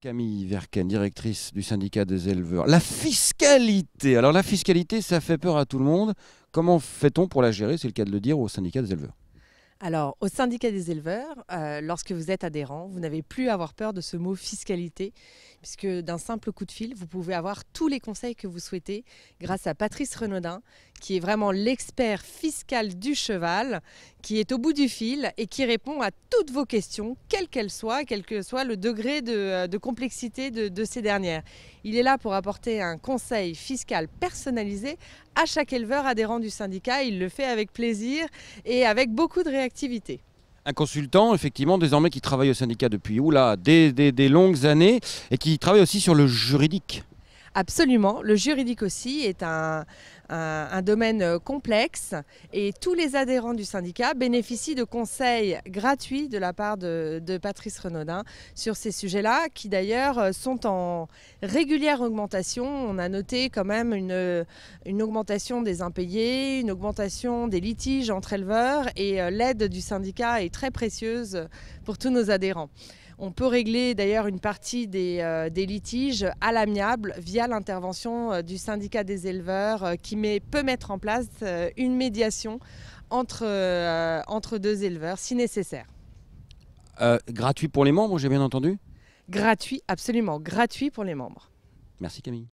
Camille Verken, directrice du syndicat des éleveurs. La fiscalité. Alors la fiscalité, ça fait peur à tout le monde. Comment fait-on pour la gérer C'est le cas de le dire au syndicat des éleveurs. Alors, au syndicat des éleveurs, euh, lorsque vous êtes adhérent, vous n'avez plus à avoir peur de ce mot fiscalité, puisque d'un simple coup de fil, vous pouvez avoir tous les conseils que vous souhaitez grâce à Patrice Renaudin, qui est vraiment l'expert fiscal du cheval, qui est au bout du fil et qui répond à toutes vos questions, quelles qu'elles soient, quel que soit le degré de, euh, complexité de, de ces dernières. Il est là pour apporter un conseil fiscal personnalisé à chaque éleveur adhérent du syndicat. Il le fait avec plaisir et avec beaucoup de réactivité un consultant, effectivement, désormais qui travaille au syndicat depuis ou là, des, longues années, et qui travaille aussi sur le juridique. Absolument. Le juridique aussi est un, domaine euh, complexe et tous les adhérents du syndicat bénéficient de conseils gratuits de la part de, Patrice Renaudin sur ces sujets-là, qui d'ailleurs euh, sont en régulière augmentation. On a noté quand même euh, une augmentation des impayés, une augmentation des litiges entre éleveurs et l'aide du syndicat est très précieuse pour tous nos adhérents. On peut régler d'ailleurs une partie des, euh, litiges à l'amiable via l'intervention euh, du syndicat des éleveurs euh, qui peut mettre en place une médiation entre, deux éleveurs si nécessaire. gratuit pour les membres, j'ai bien entendu Gratuit, absolument, gratuit pour les membres. Merci Camille.